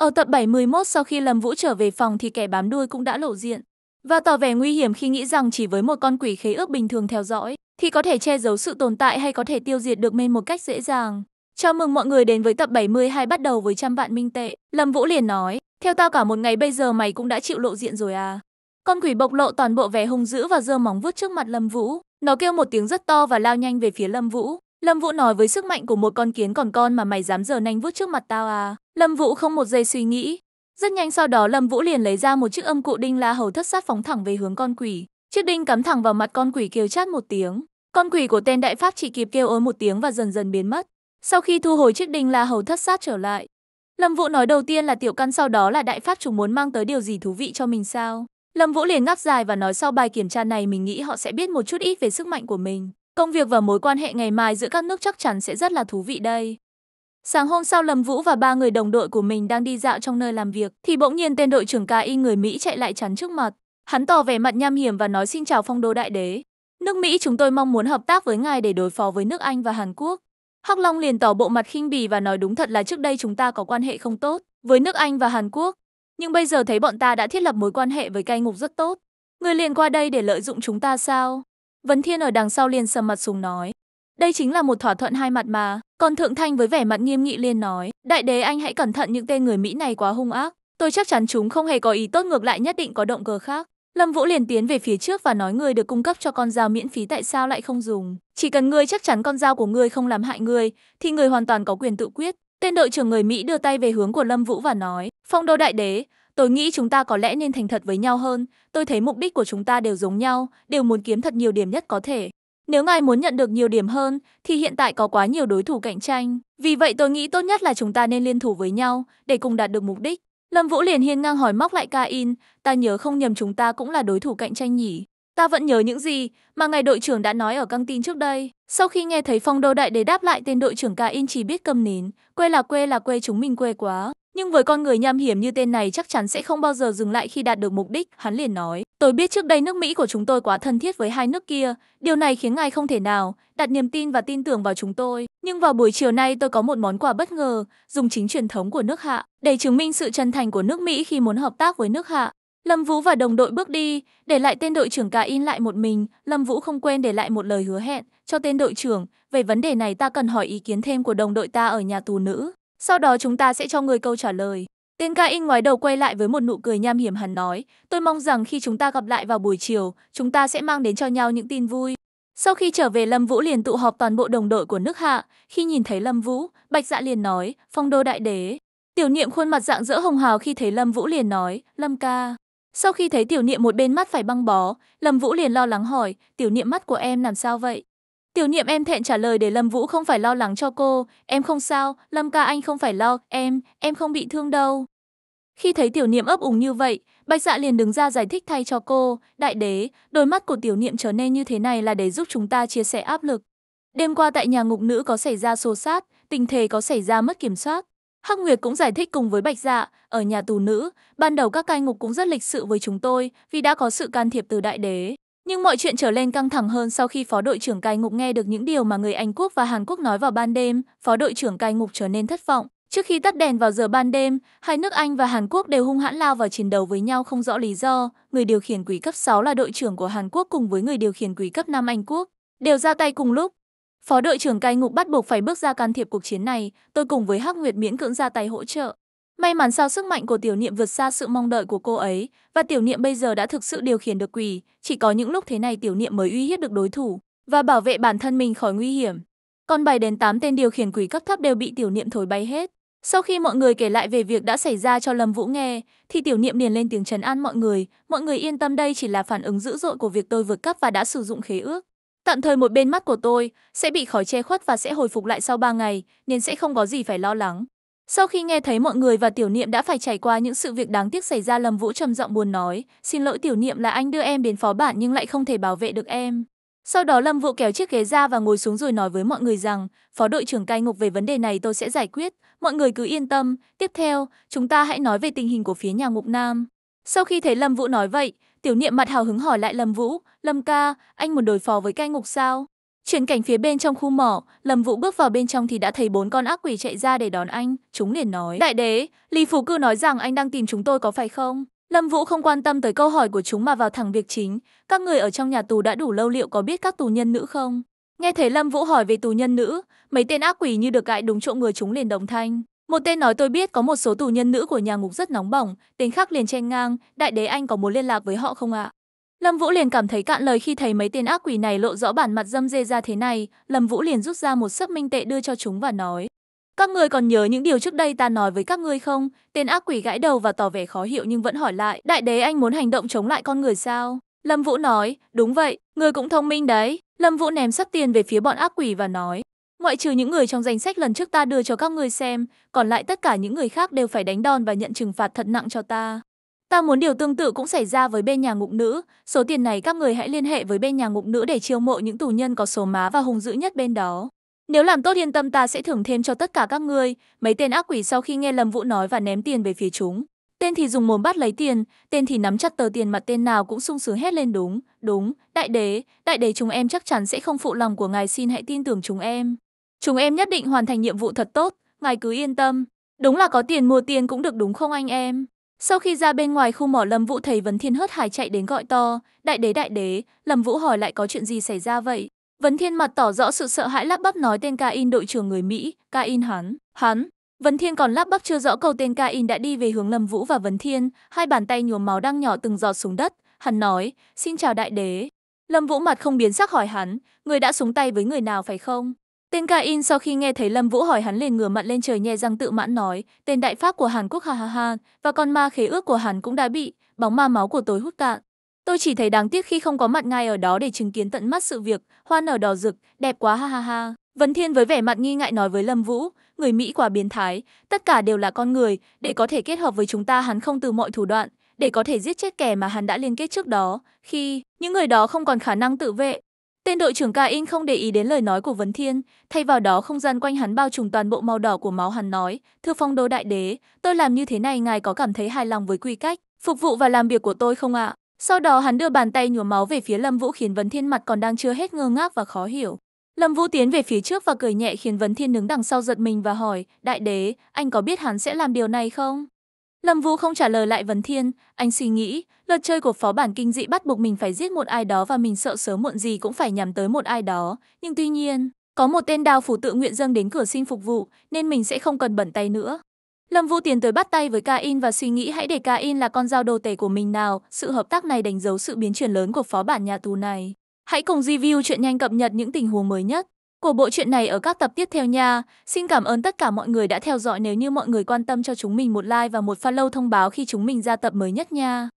Ở tập 71 sau khi Lâm Vũ trở về phòng thì kẻ bám đuôi cũng đã lộ diện và tỏ vẻ nguy hiểm khi nghĩ rằng chỉ với một con quỷ khế ước bình thường theo dõi thì có thể che giấu sự tồn tại hay có thể tiêu diệt được mê một cách dễ dàng. Chào mừng mọi người đến với tập 72 bắt đầu với trăm vạn minh tệ. Lâm Vũ liền nói, theo tao cả một ngày bây giờ mày cũng đã chịu lộ diện rồi à. Con quỷ bộc lộ toàn bộ vẻ hung dữ và giơ móng vuốt trước mặt Lâm Vũ. Nó kêu một tiếng rất to và lao nhanh về phía Lâm Vũ. Lâm Vũ nói với sức mạnh của một con kiến còn con mà mày dám giờ nanh vuốt trước mặt tao à. Lâm Vũ không một giây suy nghĩ. Rất nhanh sau đó Lâm Vũ liền lấy ra một chiếc âm cụ đinh la hầu thất sát phóng thẳng về hướng con quỷ. Chiếc đinh cắm thẳng vào mặt con quỷ kêu chát một tiếng. Con quỷ của tên đại pháp chỉ kịp kêu ối một tiếng và dần dần biến mất. Sau khi thu hồi chiếc đinh la hầu thất sát trở lại. Lâm Vũ nói đầu tiên là tiểu căn sau đó là đại pháp chúng muốn mang tới điều gì thú vị cho mình sao. Lâm Vũ liền ngáp dài và nói sau bài kiểm tra này mình nghĩ họ sẽ biết một chút ít về sức mạnh của mình. Công việc và mối quan hệ ngày mai giữa các nước chắc chắn sẽ rất là thú vị đây. Sáng hôm sau Lâm Vũ và ba người đồng đội của mình đang đi dạo trong nơi làm việc thì bỗng nhiên tên đội trưởng ca y người Mỹ chạy lại chắn trước mặt. Hắn tỏ vẻ mặt nham hiểm và nói xin chào phong đô đại đế. Nước Mỹ chúng tôi mong muốn hợp tác với ngài để đối phó với nước Anh và Hàn Quốc. Hắc Long liền tỏ bộ mặt khinh bỉ và nói đúng thật là trước đây chúng ta có quan hệ không tốt với nước Anh và Hàn Quốc. Nhưng bây giờ thấy bọn ta đã thiết lập mối quan hệ với cai ngục rất tốt. Người liền qua đây để lợi dụng chúng ta sao? Vấn Thiên ở đằng sau liền sầm mặt xuống nói. Đây chính là một thỏa thuận hai mặt mà. Còn Thượng Thanh với vẻ mặt nghiêm nghị liền nói. Đại đế anh hãy cẩn thận những tên người Mỹ này quá hung ác. Tôi chắc chắn chúng không hề có ý tốt ngược lại nhất định có động cơ khác. Lâm Vũ liền tiến về phía trước và nói người được cung cấp cho con dao miễn phí tại sao lại không dùng. Chỉ cần người chắc chắn con dao của người không làm hại người, thì người hoàn toàn có quyền tự quyết. Tên đội trưởng người Mỹ đưa tay về hướng của Lâm Vũ và nói, phong đô đại đế, Tôi nghĩ chúng ta có lẽ nên thành thật với nhau hơn, tôi thấy mục đích của chúng ta đều giống nhau, đều muốn kiếm thật nhiều điểm nhất có thể. Nếu ngài muốn nhận được nhiều điểm hơn, thì hiện tại có quá nhiều đối thủ cạnh tranh. Vì vậy tôi nghĩ tốt nhất là chúng ta nên liên thủ với nhau, để cùng đạt được mục đích. Lâm Vũ liền hiên ngang hỏi móc lại ca in, ta nhớ không nhầm chúng ta cũng là đối thủ cạnh tranh nhỉ. Ta vẫn nhớ những gì mà ngài đội trưởng đã nói ở căng tin trước đây. Sau khi nghe thấy phong đô đại đế đáp lại tên đội trưởng ca in chỉ biết cầm nín, quê là quê là quê chúng mình quê quá. Nhưng với con người nham hiểm như tên này chắc chắn sẽ không bao giờ dừng lại khi đạt được mục đích, hắn liền nói. Tôi biết trước đây nước Mỹ của chúng tôi quá thân thiết với hai nước kia, điều này khiến ngài không thể nào đặt niềm tin và tin tưởng vào chúng tôi. Nhưng vào buổi chiều nay tôi có một món quà bất ngờ, dùng chính truyền thống của nước Hạ, để chứng minh sự chân thành của nước Mỹ khi muốn hợp tác với nước Hạ. Lâm Vũ và đồng đội bước đi, để lại tên đội trưởng cả in lại một mình, Lâm Vũ không quên để lại một lời hứa hẹn cho tên đội trưởng, về vấn đề này ta cần hỏi ý kiến thêm của đồng đội ta ở nhà tù nữ. Sau đó chúng ta sẽ cho người câu trả lời. tiên ca in ngoái đầu quay lại với một nụ cười nham hiểm hắn nói, tôi mong rằng khi chúng ta gặp lại vào buổi chiều, chúng ta sẽ mang đến cho nhau những tin vui. Sau khi trở về Lâm Vũ liền tụ họp toàn bộ đồng đội của nước Hạ, khi nhìn thấy Lâm Vũ, Bạch Dạ liền nói, phong đô đại đế. Tiểu niệm khuôn mặt dạng dỡ hồng hào khi thấy Lâm Vũ liền nói, Lâm ca. Sau khi thấy tiểu niệm một bên mắt phải băng bó, Lâm Vũ liền lo lắng hỏi, tiểu niệm mắt của em làm sao vậy? Tiểu niệm em thẹn trả lời để Lâm Vũ không phải lo lắng cho cô, em không sao, Lâm ca anh không phải lo, em, em không bị thương đâu. Khi thấy tiểu niệm ấp úng như vậy, Bạch dạ liền đứng ra giải thích thay cho cô, đại đế, đôi mắt của tiểu niệm trở nên như thế này là để giúp chúng ta chia sẻ áp lực. Đêm qua tại nhà ngục nữ có xảy ra xô sát, tình thế có xảy ra mất kiểm soát. Hắc Nguyệt cũng giải thích cùng với Bạch Dạ, ở nhà tù nữ, ban đầu các cai ngục cũng rất lịch sự với chúng tôi vì đã có sự can thiệp từ đại đế. Nhưng mọi chuyện trở lên căng thẳng hơn sau khi phó đội trưởng cai ngục nghe được những điều mà người Anh Quốc và Hàn Quốc nói vào ban đêm, phó đội trưởng cai ngục trở nên thất vọng. Trước khi tắt đèn vào giờ ban đêm, hai nước Anh và Hàn Quốc đều hung hãn lao vào chiến đấu với nhau không rõ lý do. Người điều khiển quỷ cấp 6 là đội trưởng của Hàn Quốc cùng với người điều khiển quỷ cấp 5 Anh Quốc, đều ra tay cùng lúc. Phó đội trưởng cai ngục bắt buộc phải bước ra can thiệp cuộc chiến này, tôi cùng với Hắc Nguyệt miễn cưỡng ra tay hỗ trợ. May mắn sao sức mạnh của tiểu niệm vượt xa sự mong đợi của cô ấy, và tiểu niệm bây giờ đã thực sự điều khiển được quỷ, chỉ có những lúc thế này tiểu niệm mới uy hiếp được đối thủ và bảo vệ bản thân mình khỏi nguy hiểm. Còn 7 đến 8 tên điều khiển quỷ cấp thấp đều bị tiểu niệm thổi bay hết. Sau khi mọi người kể lại về việc đã xảy ra cho Lâm Vũ nghe, thì tiểu niệm liền lên tiếng trấn an mọi người, mọi người yên tâm đây chỉ là phản ứng dữ dội của việc tôi vượt cấp và đã sử dụng khế ước. Tạm thời một bên mắt của tôi sẽ bị khói che khuất và sẽ hồi phục lại sau 3 ngày, nên sẽ không có gì phải lo lắng. Sau khi nghe thấy mọi người và Tiểu Niệm đã phải trải qua những sự việc đáng tiếc xảy ra, Lâm Vũ trầm giọng buồn nói, "Xin lỗi Tiểu Niệm là anh đưa em đến phó bản nhưng lại không thể bảo vệ được em." Sau đó Lâm Vũ kéo chiếc ghế ra và ngồi xuống rồi nói với mọi người rằng, "Phó đội trưởng cai ngục về vấn đề này tôi sẽ giải quyết, mọi người cứ yên tâm." Tiếp theo, chúng ta hãy nói về tình hình của phía nhà ngục Nam. Sau khi thấy Lâm Vũ nói vậy, Tiểu Niệm mặt hào hứng hỏi lại Lâm Vũ, "Lâm ca, anh muốn đối phó với cai ngục sao?" Chuyển cảnh phía bên trong khu mỏ, Lâm Vũ bước vào bên trong thì đã thấy bốn con ác quỷ chạy ra để đón anh. Chúng liền nói, Đại đế, Lý Phú Cư nói rằng anh đang tìm chúng tôi có phải không? Lâm Vũ không quan tâm tới câu hỏi của chúng mà vào thẳng việc chính. Các người ở trong nhà tù đã đủ lâu liệu có biết các tù nhân nữ không? Nghe thấy Lâm Vũ hỏi về tù nhân nữ, mấy tên ác quỷ như được gãi đúng chỗ người chúng liền đồng thanh. Một tên nói tôi biết có một số tù nhân nữ của nhà ngục rất nóng bỏng, tên khác liền chen ngang, đại đế anh có muốn liên lạc với họ không ạ? À? Lâm Vũ liền cảm thấy cạn lời khi thấy mấy tên ác quỷ này lộ rõ bản mặt dâm dê ra thế này, Lâm Vũ liền rút ra một sấp minh tệ đưa cho chúng và nói. Các ngươi còn nhớ những điều trước đây ta nói với các ngươi không? Tên ác quỷ gãi đầu và tỏ vẻ khó hiểu nhưng vẫn hỏi lại, đại đế anh muốn hành động chống lại con người sao? Lâm Vũ nói, đúng vậy, người cũng thông minh đấy. Lâm Vũ ném sắp tiền về phía bọn ác quỷ và nói, ngoại trừ những người trong danh sách lần trước ta đưa cho các ngươi xem, còn lại tất cả những người khác đều phải đánh đòn và nhận trừng phạt thật nặng cho ta. Ta muốn điều tương tự cũng xảy ra với bên nhà ngục nữ, số tiền này các người hãy liên hệ với bên nhà ngục nữ để chiêu mộ những tù nhân có số má và hung dữ nhất bên đó. Nếu làm tốt yên tâm ta sẽ thưởng thêm cho tất cả các ngươi, mấy tên ác quỷ sau khi nghe Lâm Vũ nói và ném tiền về phía chúng. Tên thì dùng mồm bắt lấy tiền, tên thì nắm chặt tờ tiền mặt tên nào cũng sung sướng hét lên đúng, đúng, đại đế, đại đế chúng em chắc chắn sẽ không phụ lòng của ngài xin hãy tin tưởng chúng em. Chúng em nhất định hoàn thành nhiệm vụ thật tốt, ngài cứ yên tâm. Đúng là có tiền mua tiền cũng được đúng không anh em? Sau khi ra bên ngoài khu mỏ Lâm Vũ thấy Vấn Thiên hớt hải chạy đến gọi to, đại đế đại đế, Lâm Vũ hỏi lại có chuyện gì xảy ra vậy? Vấn Thiên mặt tỏ rõ sự sợ hãi lắp bắp nói tên Cain đội trưởng người Mỹ, Cain hắn, hắn. Vấn Thiên còn lắp bắp chưa rõ câu tên Cain đã đi về hướng Lâm Vũ và Vấn Thiên, hai bàn tay nhuốm máu đang nhỏ từng giọt xuống đất, hắn nói, xin chào đại đế. Lâm Vũ mặt không biến sắc hỏi hắn, người đã xuống tay với người nào phải không? Tên Cain sau khi nghe thấy Lâm Vũ hỏi hắn liền ngửa mặt lên trời nhe răng tự mãn nói, tên đại pháp của Hàn Quốc ha ha ha, và con ma khế ước của hắn cũng đã bị, bóng ma máu của tối hút cạn. Tôi chỉ thấy đáng tiếc khi không có mặt ngay ở đó để chứng kiến tận mắt sự việc, hoa nở đỏ rực, đẹp quá ha ha ha. Vân Thiên với vẻ mặt nghi ngại nói với Lâm Vũ, người Mỹ quả biến thái, tất cả đều là con người, để có thể kết hợp với chúng ta hắn không từ mọi thủ đoạn, để có thể giết chết kẻ mà hắn đã liên kết trước đó, khi những người đó không còn khả năng tự vệ, Tên đội trưởng Cain không để ý đến lời nói của Vấn Thiên, thay vào đó không gian quanh hắn bao trùm toàn bộ màu đỏ của máu hắn nói, "Thưa Phong Đô đại đế, tôi làm như thế này ngài có cảm thấy hài lòng với quy cách, phục vụ và làm việc của tôi không ạ?" Sau đó hắn đưa bàn tay nhuốm máu về phía Lâm Vũ khiến Vấn Thiên mặt còn đang chưa hết ngơ ngác và khó hiểu. Lâm Vũ tiến về phía trước và cười nhẹ khiến Vấn Thiên đứng đằng sau giật mình và hỏi, "Đại đế, anh có biết hắn sẽ làm điều này không?" Lâm Vũ không trả lời lại Vấn Thiên, anh suy nghĩ, Luật chơi của phó bản kinh dị bắt buộc mình phải giết một ai đó và mình sợ sớm muộn gì cũng phải nhắm tới một ai đó. Nhưng tuy nhiên, có một tên đào phủ tự nguyện dâng đến cửa xin phục vụ, nên mình sẽ không cần bẩn tay nữa. Lâm Vũ tiến tới bắt tay với Cain và suy nghĩ hãy để Cain là con dao đồ tể của mình nào. Sự hợp tác này đánh dấu sự biến chuyển lớn của phó bản nhà tù này. Hãy cùng review chuyện nhanh cập nhật những tình huống mới nhất của bộ truyện này ở các tập tiếp theo nha. Xin cảm ơn tất cả mọi người đã theo dõi nếu như mọi người quan tâm cho chúng mình một like và một follow thông báo khi chúng mình ra tập mới nhất nha.